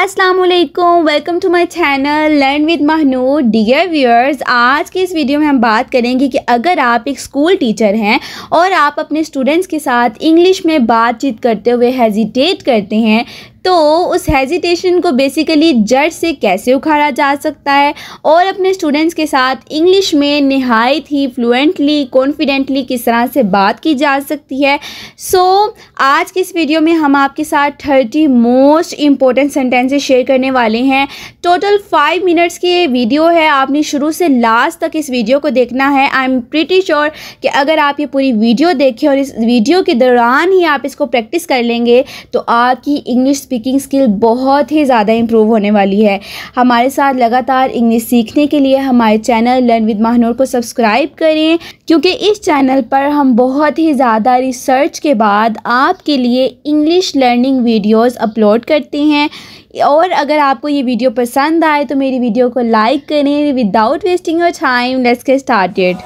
Aslam welcome to my channel learn with Mahnoor dear viewers आज के इस वीडियो में हम बात करेंगे कि अगर आप एक स्कूल टीचर हैं और आप अपने स्टूडेंट्स के साथ इंग्लिश में बातचीत करते हुए हेजिटेट करते हैं तो उस हेजिटेशन को बेसिकली जड़ से कैसे उखाड़ा जा सकता है और अपने स्टूडेंट्स के साथ इंग्लिश में नहायत ही फ्लुएंटली कॉन्फिडेंटली किस तरह से बात की जा सकती है सो so, आज की इस वीडियो में हम आपके साथ thirty most important sentences share करने वाले हैं टोटल फाइव मिनट्स की वीडियो है आपने शुरू से लास्ट तक इस वीडियो को देखना है आई एम प्रिटी श्योर कि अगर आप ये पूरी वीडियो देखें और इस वीडियो के दौरान ही आप इसको प्रैक्टिस कर लेंगे तो आपकी इंग्लिश स्पीकिंग स्किल बहुत ही ज़्यादा इम्प्रूव होने वाली है हमारे साथ लगातार इंग्लिश सीखने के लिए हमारे चैनल लर्न विद महानूर को सब्सक्राइब करें क्योंकि इस चैनल पर हम बहुत ही ज़्यादा रिसर्च के बाद आपके लिए इंग्लिश लर्निंग वीडियोस अपलोड करते हैं और अगर आपको ये वीडियो पसंद आए तो मेरी वीडियो को लाइक करें without wasting your time let's get started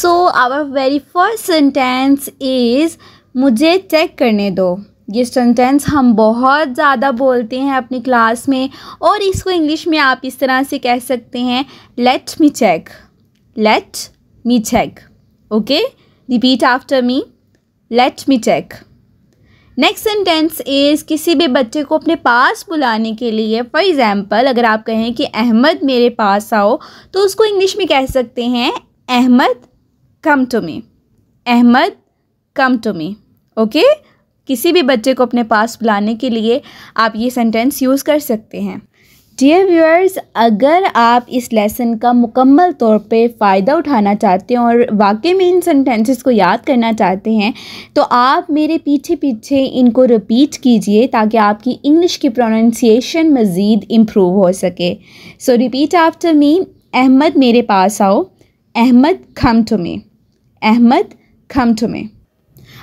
so our very first sentence is मुझे चेक करने दो ये सेंटेंस हम बहुत ज़्यादा बोलते हैं अपनी क्लास में और इसको इंग्लिश में आप इस तरह से कह सकते हैं let me check let me check okay repeat after me let me check next sentence is किसी भी बच्चे को अपने पास बुलाने के लिए फॉर एग्ज़ाम्पल अगर आप कहें कि अहमद मेरे पास आओ तो उसको इंग्लिश में कह सकते हैं Ahmad come to me Ahmad come to me okay किसी भी बच्चे को अपने पास बुलाने के लिए आप ये सेंटेंस यूज़ कर सकते हैं डियर व्यूअर्स अगर आप इस लेसन का मुकम्मल तौर पे फ़ायदा उठाना चाहते हैं और वाकई में इन सेंटेंसेस को याद करना चाहते हैं तो आप मेरे पीछे पीछे इनको रिपीट कीजिए ताकि आपकी इंग्लिश की प्रोनाउंसिएशन मज़ीद इम्प्रूव हो सके so repeat after me Ahmad मेरे पास आओ Ahmad come to me Ahmad come to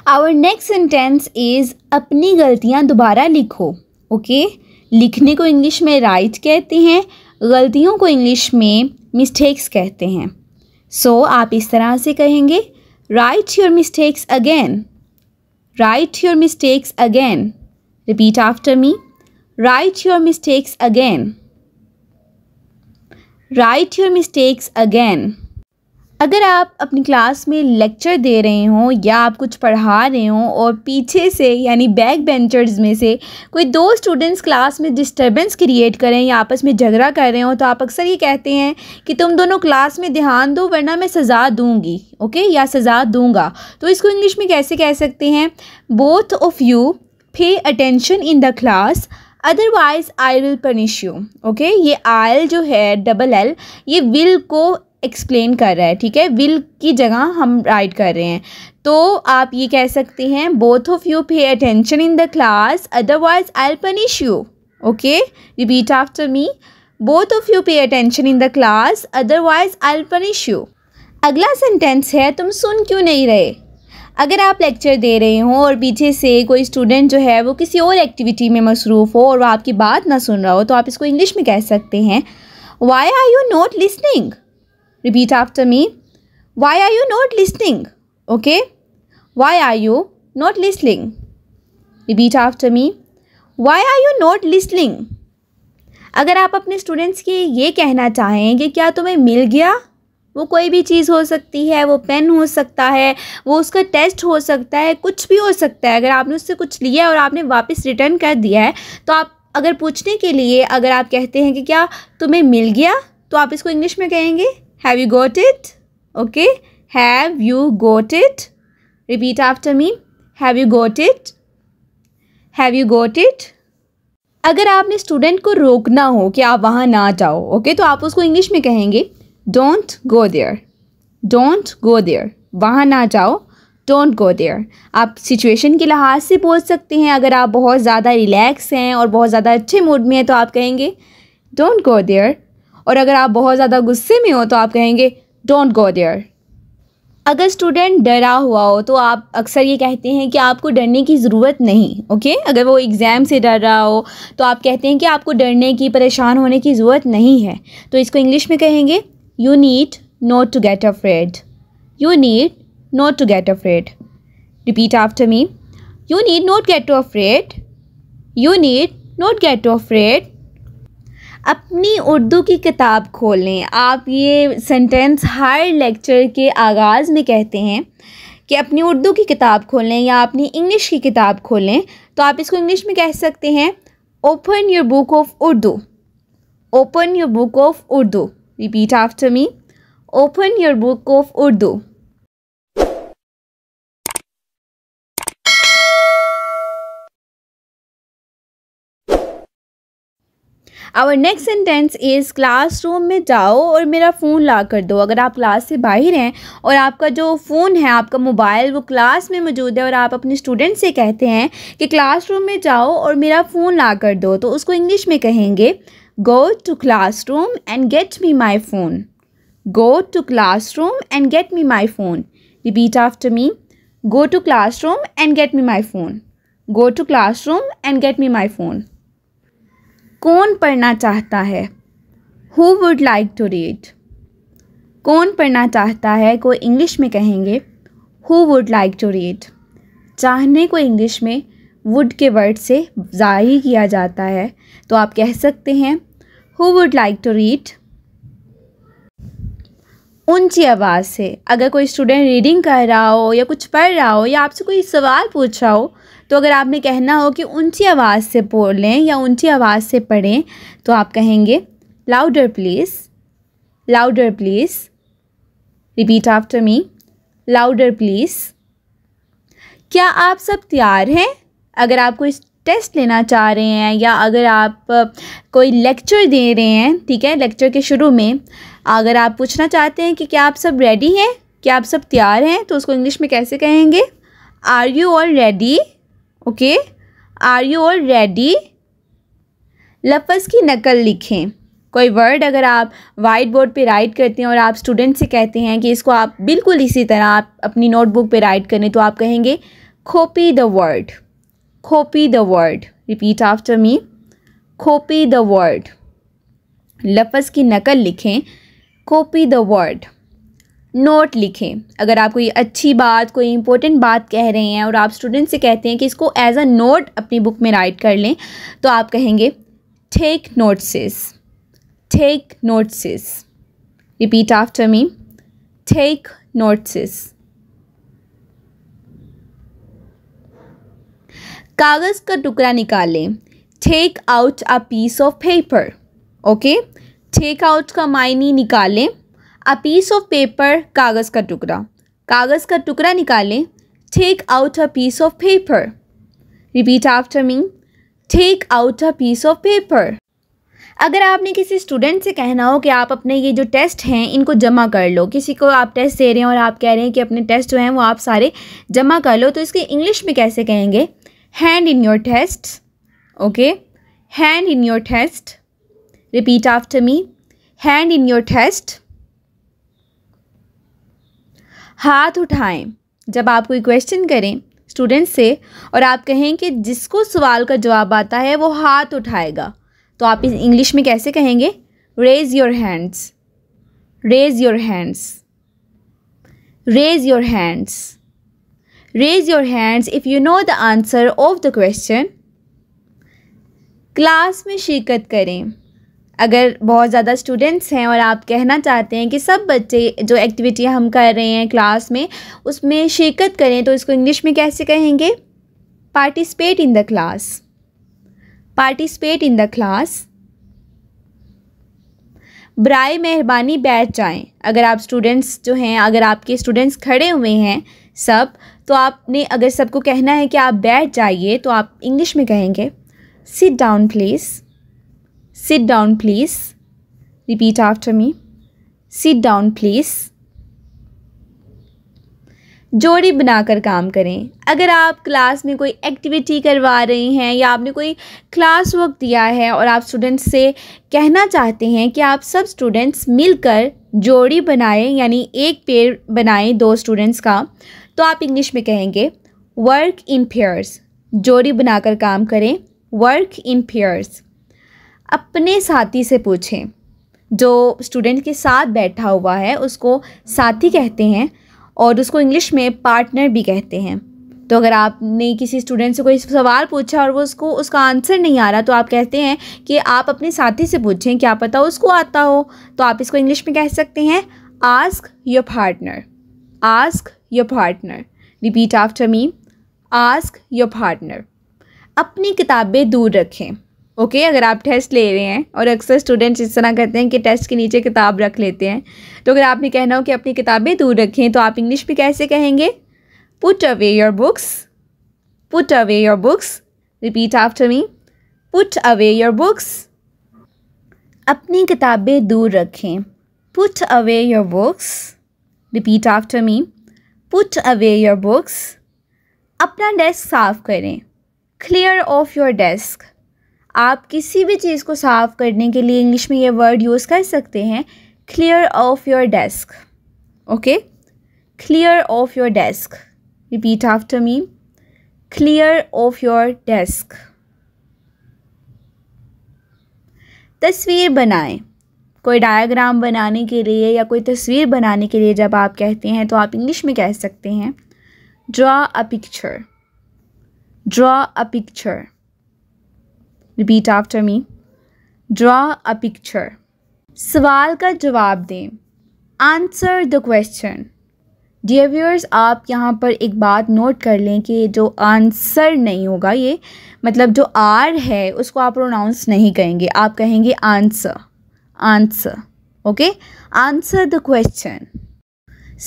our next sentence is अपनी गलतियाँ दोबारा लिखो ओके okay? लिखने को इंग्लिश में राइट कहते हैं गलतियों को इंग्लिश में मिस्टेक्स कहते हैं सो so, आप इस तरह से कहेंगे write your mistakes again write your mistakes again repeat after me write your mistakes again write your mistakes again अगर आप अपनी क्लास में लेक्चर दे रहे हों या आप कुछ पढ़ा रहे हों और पीछे से यानी बैक बेंचर्स में से कोई दो स्टूडेंट्स क्लास में डिस्टरबेंस क्रिएट करें या आपस में झगड़ा कर रहे हों तो आप अक्सर ये कहते हैं कि तुम दोनों क्लास में ध्यान दो वरना मैं सज़ा दूंगी ओके या सज़ा दूंगा तो इसको इंग्लिश में कैसे कह सकते हैं both of you pay attention in the class otherwise I will punish you okay ये आयल जो है डबल एल ये विल को एक्सप्लेन कर रहा है ठीक है विल की जगह हम राइट कर रहे हैं तो आप ये कह सकते हैं both of you pay attention in the class otherwise I'll punish you okay repeat after me both of you pay attention in the class otherwise I'll punish you अगला सेंटेंस है तुम सुन क्यों नहीं रहे अगर आप lecture दे रहे हो और पीछे से कोई स्टूडेंट जो है वो किसी और एक्टिविटी में मसरूफ़ हो और वो आपकी बात ना सुन रहा हो तो आप इसको इंग्लिश में कह सकते हैं why are you not listening Repeat after me. Why are you not listening? Okay. Why are you not listening? Repeat after me. Why are you not listening? अगर आप अपने स्टूडेंट्स के ये कहना चाहें कि क्या तुम्हें मिल गया वो कोई भी चीज़ हो सकती है वो पेन हो सकता है वो उसका टेस्ट हो सकता है कुछ भी हो सकता है अगर आपने उससे कुछ लिया और आपने वापस रिटर्न कर दिया है तो आप अगर पूछने के लिए अगर आप कहते हैं कि क्या तुम्हें मिल गया तो आप इसको इंग्लिश में कहेंगे Have you got it? Okay. Have you got it? Repeat after me. Have you got it? Have you got it अगर आपने स्टूडेंट को रोकना हो कि आप वहाँ ना जाओ ओके okay? तो आप उसको इंग्लिश में कहेंगे don't go there don't go there वहाँ ना जाओ डोंट गो देयर आप सिचुएशन के लिहाज से बोल सकते हैं अगर आप बहुत ज़्यादा रिलैक्स हैं और बहुत ज़्यादा अच्छे मूड में हैं तो आप कहेंगे डोंट गो देयर और अगर आप बहुत ज़्यादा गुस्से में हो तो आप कहेंगे डोंट गो देयर अगर स्टूडेंट डरा हुआ हो तो आप अक्सर ये कहते हैं कि आपको डरने की ज़रूरत नहीं ओके अगर वो एग्ज़ाम से डर रहा हो तो आप कहते हैं कि आपको डरने की परेशान होने की ज़रूरत नहीं है तो इसको इंग्लिश में कहेंगे you need not to get afraid you need not to get afraid repeat after me you need not get to afraid you need not get to afraid अपनी उर्दू की किताब खोलें आप ये सेंटेंस हर lecture के आगाज़ में कहते हैं कि अपनी उर्दू की किताब खोलें या अपनी इंग्लिश की किताब खोलें तो आप इसको इंग्लिश में कह सकते हैं open your book of Urdu open your book of Urdu repeat after me open your book of Urdu our next sentence is room में जाओ और मेरा फ़ोन ला कर दो अगर आप क्लास से बाहर हैं और आपका जो फ़ोन है आपका मोबाइल वो क्लास में मौजूद है और आप अपने स्टूडेंट से कहते हैं कि रूम में जाओ और मेरा फ़ोन ला कर दो तो उसको इंग्लिश में कहेंगे go to classroom and get me my phone go to classroom and get me my phone repeat after me go to classroom and get me my phone go to classroom and get me my phone कौन पढ़ना चाहता है who would like to read कौन पढ़ना चाहता है को English में कहेंगे who would like to read चाहने को इंग्लिश में वुड के वर्ड से जारी किया जाता है तो आप कह सकते हैं who would like to read ऊंची आवाज़ से अगर कोई स्टूडेंट रीडिंग कर रहा हो या कुछ पढ़ रहा हो या आपसे कोई सवाल पूछ रहा हो तो अगर आपने कहना हो कि ऊंची आवाज़ से बोलें या ऊंची आवाज़ से पढ़ें तो आप कहेंगे louder please louder please repeat after me louder please क्या आप सब तैयार हैं अगर आप कोई टेस्ट लेना चाह रहे हैं या अगर आप कोई लेक्चर दे रहे हैं ठीक है लेक्चर के शुरू में अगर आप पूछना चाहते हैं कि क्या आप सब रेडी हैं क्या आप सब तैयार हैं तो उसको इंग्लिश में कैसे कहेंगे are you all ready okay are you all ready लफज की नकल लिखें कोई वर्ड अगर आप वाइट बोर्ड पे राइट करते हैं और आप स्टूडेंट से कहते हैं कि इसको आप बिल्कुल इसी तरह आप अपनी नोटबुक पे राइट करें तो आप कहेंगे copy the word copy the word repeat after me copy the word लफ्ज़ की नकल लिखें कॉपी द वर्ड नोट लिखें अगर आप कोई अच्छी बात कोई इंपॉर्टेंट बात कह रहे हैं और आप स्टूडेंट से कहते हैं कि इसको एज अ नोट अपनी बुक में राइट कर लें तो आप कहेंगे take notes take notes repeat after me take notes कागज़ का टुकड़ा निकालें take out a piece of paper okay take out का मायने निकालें अ पीस ऑफ पेपर कागज़ का टुकड़ा कागज़ का टुकड़ा निकालें take out a piece of paper repeat after me take out a piece of paper अगर आपने किसी स्टूडेंट से कहना हो कि आप अपने ये जो टेस्ट हैं इनको जमा कर लो किसी को आप टेस्ट दे रहे हैं और आप कह रहे हैं कि अपने टेस्ट जो हैं वो आप सारे जमा कर लो तो इसके इंग्लिश में कैसे कहेंगे hand in your test okay hand in your test repeat after me hand in your test हाथ उठाएं जब आप कोई क्वेश्चन करें स्टूडेंट से और आप कहें कि जिसको सवाल का जवाब आता है वो हाथ उठाएगा तो आप इंग्लिश में कैसे कहेंगे raise your hands raise your hands raise your hands raise your hands if you know the answer of the question class में शिरकत करें अगर बहुत ज़्यादा स्टूडेंट्स हैं और आप कहना चाहते हैं कि सब बच्चे जो एक्टिविटी हम कर रहे हैं क्लास में उसमें शिरकत करें तो इसको इंग्लिश में कैसे कहेंगे participate in the class participate in the class ब्राय मेहरबानी बैठ जाएं अगर आप स्टूडेंट्स जो हैं अगर आपके स्टूडेंट्स खड़े हुए हैं सब तो आपने अगर सबको कहना है कि आप बैठ जाइए तो आप इंग्लिश में कहेंगे sit down please Sit down, please. Repeat after me. Sit down, please. जोड़ी बनाकर काम करें अगर आप क्लास में कोई एक्टिविटी करवा रहे हैं या आपने कोई क्लास वर्क दिया है और आप स्टूडेंट्स से कहना चाहते हैं कि आप सब स्टूडेंट्स मिलकर जोड़ी बनाएं यानी एक पेयर बनाएं दो स्टूडेंट्स का तो आप इंग्लिश में कहेंगे वर्क इन पेयर्स जोड़ी बनाकर काम करें वर्क इन पेयर्स अपने साथी से पूछें जो स्टूडेंट के साथ बैठा हुआ है उसको साथी कहते हैं और उसको इंग्लिश में पार्टनर भी कहते हैं तो अगर आपने किसी स्टूडेंट से कोई सवाल पूछा और वो उसको उसका आंसर नहीं आ रहा तो आप कहते हैं कि आप अपने साथी से पूछें क्या पता उसको आता हो तो आप इसको इंग्लिश में कह सकते हैं ask your partner ask your partner repeat after me ask your partner अपनी किताबें दूर रखें ओके okay, अगर आप टेस्ट ले रहे हैं और अक्सर स्टूडेंट्स इस तरह कहते हैं कि टेस्ट के नीचे किताब रख लेते हैं तो अगर आपने कहना हो कि अपनी किताबें दूर रखें तो आप इंग्लिश में कैसे कहेंगे put away your books put away your books repeat after me put away your books अपनी किताबें दूर रखें put away your books repeat after me put away your books अपना डेस्क साफ करें क्लियर ऑफ योर डेस्क आप किसी भी चीज़ को साफ़ करने के लिए इंग्लिश में ये वर्ड यूज़ कर सकते हैं clear off your desk okay clear off your desk repeat after me clear off your desk तस्वीर बनाएं कोई डायग्राम बनाने के लिए या कोई तस्वीर बनाने के लिए जब आप कहते हैं तो आप इंग्लिश में कह सकते हैं draw a picture draw a picture repeat after me draw a picture सवाल का जवाब दें answer the question dear viewers आप यहाँ पर एक बात नोट कर लें कि जो आंसर नहीं होगा ये मतलब जो आर है उसको आप प्रोनाउंस नहीं कहेंगे आप कहेंगे answer answer okay answer the question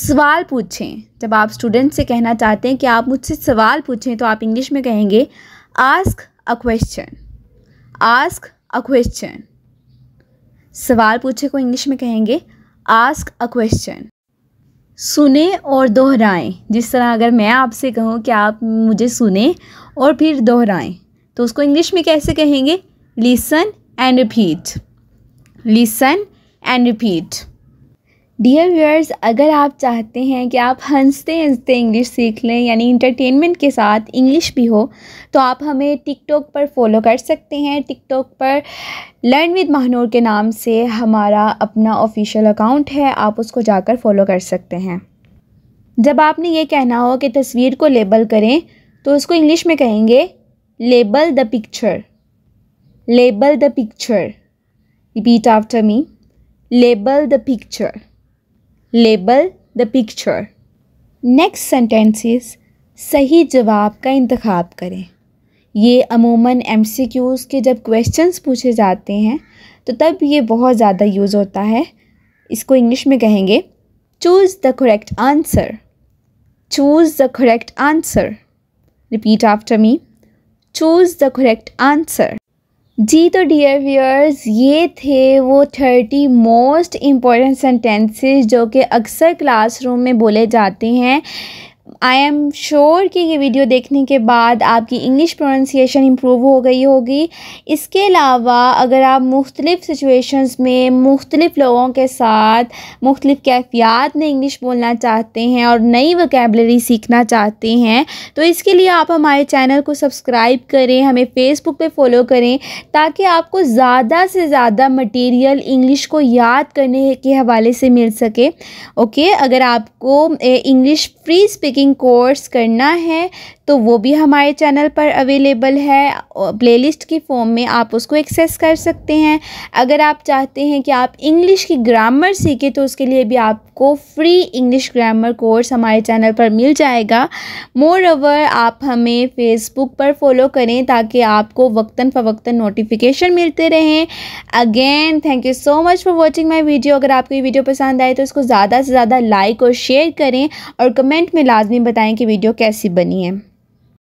सवाल पूछें जब आप स्टूडेंट से कहना चाहते हैं कि आप मुझसे सवाल पूछें तो आप इंग्लिश में कहेंगे ask a question ask a question सवाल पूछे को इंग्लिश में कहेंगे आस्क अ क्वेश्चन सुने और दोहराएं जिस तरह अगर मैं आपसे कहूँ कि आप मुझे सुने और फिर दोहराएं तो उसको इंग्लिश में कैसे कहेंगे listen and repeat listen and repeat dear viewers अगर आप चाहते हैं कि आप हंसते हंसते इंग्लिश सीख लें यानी इंटरटेनमेंट के साथ इंग्लिश भी हो तो आप हमें टिकटॉक पर फॉलो कर सकते हैं टिकटॉक पर लर्न विद महानूर के नाम से हमारा अपना ऑफिशियल अकाउंट है आप उसको जाकर फॉलो कर सकते हैं जब आपने ये कहना हो कि तस्वीर को लेबल करें तो उसको इंग्लिश में कहेंगे label the picture label the picture repeat after me label the picture label the picture next sentences सही जवाब का इंतखब करें ये अमूमन एम सी क्यूज़ के जब क्वेश्चंस पूछे जाते हैं तो तब ये बहुत ज़्यादा यूज़ होता है इसको इंग्लिश में कहेंगे choose the correct answer choose the correct answer repeat after me choose the correct answer जी तो डियर व्यूअर्स ये थे वो थर्टी मोस्ट इम्पॉर्टेंट सेंटेंसेस जो कि अक्सर क्लासरूम में बोले जाते हैं आई एम श्योर कि ये वीडियो देखने के बाद आपकी इंग्लिश प्रोनाउंसिएशन इम्प्रूव हो गई होगी इसके अलावा अगर आप मुख्तलिफ़ सिचुएशंस में मुख्तलिफ़ लोगों के साथ मुख्तलिफ़ कैफियात में इंग्लिश बोलना चाहते हैं और नई वकेबलरी सीखना चाहते हैं तो इसके लिए आप हमारे चैनल को सब्सक्राइब करें हमें फ़ेसबुक पर फॉलो करें ताकि आपको ज़्यादा से ज़्यादा मटीरियल इंग्लिश को याद करने के हवाले से मिल सके ओके अगर आपको English free speaking making course करना है तो वो भी हमारे चैनल पर अवेलेबल है प्लेलिस्ट की फॉर्म में आप उसको एक्सेस कर सकते हैं अगर आप चाहते हैं कि आप इंग्लिश की ग्रामर सीखें तो उसके लिए भी आपको फ्री इंग्लिश ग्रामर कोर्स हमारे चैनल पर मिल जाएगा मोर ओवर आप हमें फेसबुक पर फॉलो करें ताकि आपको वक्ता फ़वक्ता नोटिफिकेशन मिलते रहें again thank you so much for watching my video अगर आपको ये वीडियो पसंद आए तो इसको ज़्यादा से ज़्यादा लाइक और शेयर करें और कमेंट में लाजमी बताएँ कि वीडियो कैसी बनी है